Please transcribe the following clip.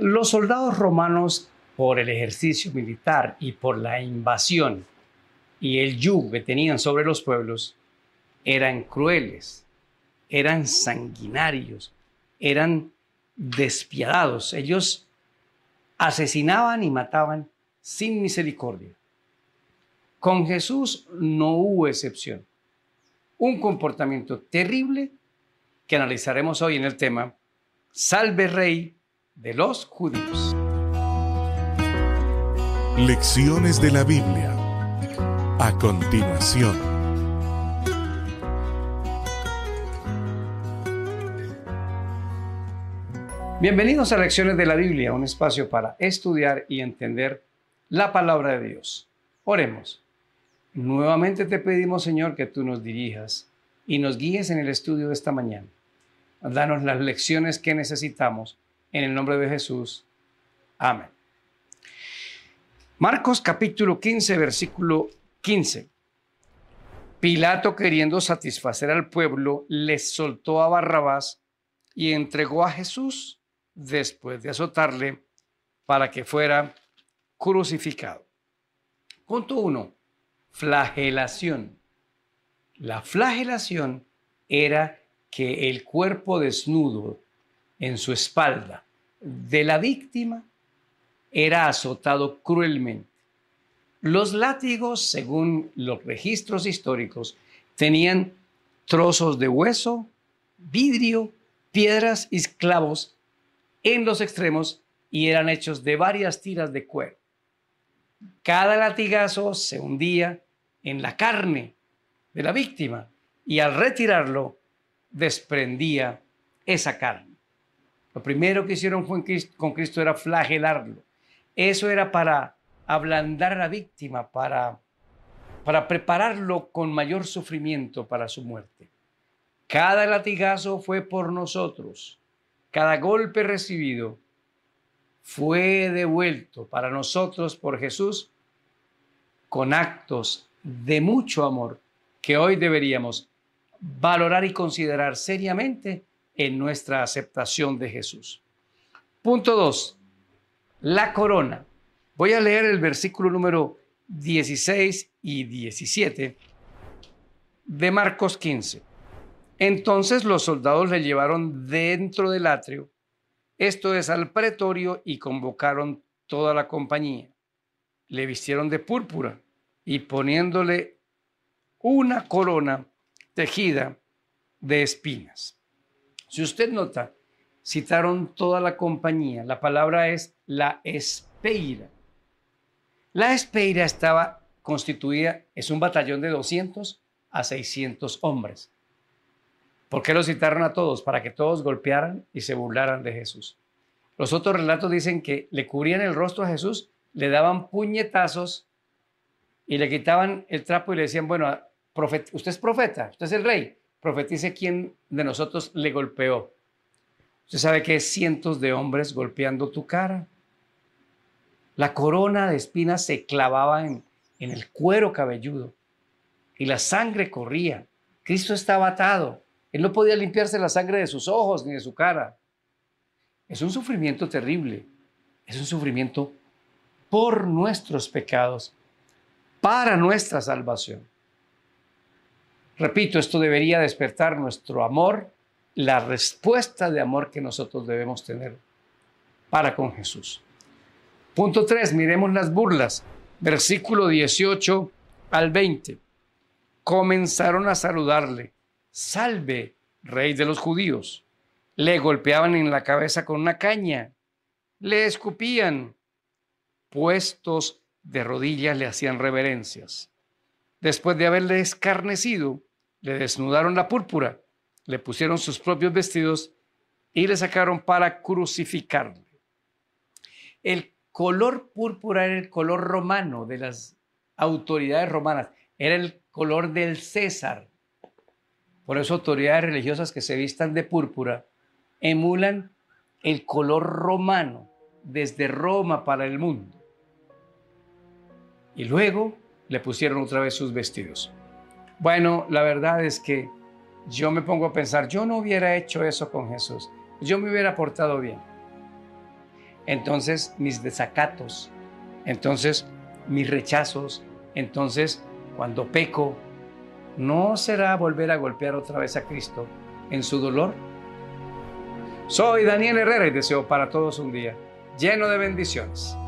Los soldados romanos, por el ejercicio militar y por la invasión y el yugo que tenían sobre los pueblos, eran crueles, eran sanguinarios, eran despiadados. Ellos asesinaban y mataban sin misericordia. Con Jesús no hubo excepción. Un comportamiento terrible que analizaremos hoy en el tema Salve Rey de los judíos. Lecciones de la Biblia. A continuación. Bienvenidos a Lecciones de la Biblia, un espacio para estudiar y entender la palabra de Dios. Oremos. Nuevamente te pedimos, Señor, que tú nos dirijas y nos guíes en el estudio de esta mañana. Danos las lecciones que necesitamos en el nombre de Jesús. Amén. Marcos capítulo 15, versículo 15. Pilato, queriendo satisfacer al pueblo, le soltó a Barrabás y entregó a Jesús después de azotarle para que fuera crucificado. Punto 1. Flagelación. La flagelación era que el cuerpo desnudo en su espalda de la víctima era azotado cruelmente. Los látigos, según los registros históricos, tenían trozos de hueso, vidrio, piedras y clavos en los extremos y eran hechos de varias tiras de cuero. Cada latigazo se hundía en la carne de la víctima y al retirarlo desprendía esa carne. Lo primero que hicieron con Cristo era flagelarlo. Eso era para ablandar a la víctima, para, para prepararlo con mayor sufrimiento para su muerte. Cada latigazo fue por nosotros. Cada golpe recibido fue devuelto para nosotros por Jesús con actos de mucho amor que hoy deberíamos valorar y considerar seriamente en nuestra aceptación de Jesús. Punto 2. La corona. Voy a leer el versículo número 16 y 17 de Marcos 15. Entonces los soldados le llevaron dentro del atrio, esto es al pretorio, y convocaron toda la compañía. Le vistieron de púrpura y poniéndole una corona tejida de espinas. Si usted nota, citaron toda la compañía. La palabra es la espeira. La espeira estaba constituida, es un batallón de 200 a 600 hombres. ¿Por qué lo citaron a todos? Para que todos golpearan y se burlaran de Jesús. Los otros relatos dicen que le cubrían el rostro a Jesús, le daban puñetazos y le quitaban el trapo y le decían, bueno, usted es profeta, usted es el rey, Profetice quién de nosotros le golpeó. Usted sabe que hay cientos de hombres golpeando tu cara. La corona de espinas se clavaba en, en el cuero cabelludo y la sangre corría. Cristo estaba atado. Él no podía limpiarse la sangre de sus ojos ni de su cara. Es un sufrimiento terrible. Es un sufrimiento por nuestros pecados, para nuestra salvación. Repito, esto debería despertar nuestro amor, la respuesta de amor que nosotros debemos tener para con Jesús. Punto 3, miremos las burlas. Versículo 18 al 20. Comenzaron a saludarle, salve, rey de los judíos. Le golpeaban en la cabeza con una caña, le escupían, puestos de rodillas le hacían reverencias. Después de haberle escarnecido, le desnudaron la púrpura, le pusieron sus propios vestidos y le sacaron para crucificarle. El color púrpura era el color romano de las autoridades romanas, era el color del César. Por eso autoridades religiosas que se vistan de púrpura emulan el color romano desde Roma para el mundo. Y luego le pusieron otra vez sus vestidos. Bueno, la verdad es que yo me pongo a pensar, yo no hubiera hecho eso con Jesús, yo me hubiera portado bien. Entonces mis desacatos, entonces mis rechazos, entonces cuando peco, ¿no será volver a golpear otra vez a Cristo en su dolor? Soy Daniel Herrera y deseo para todos un día lleno de bendiciones.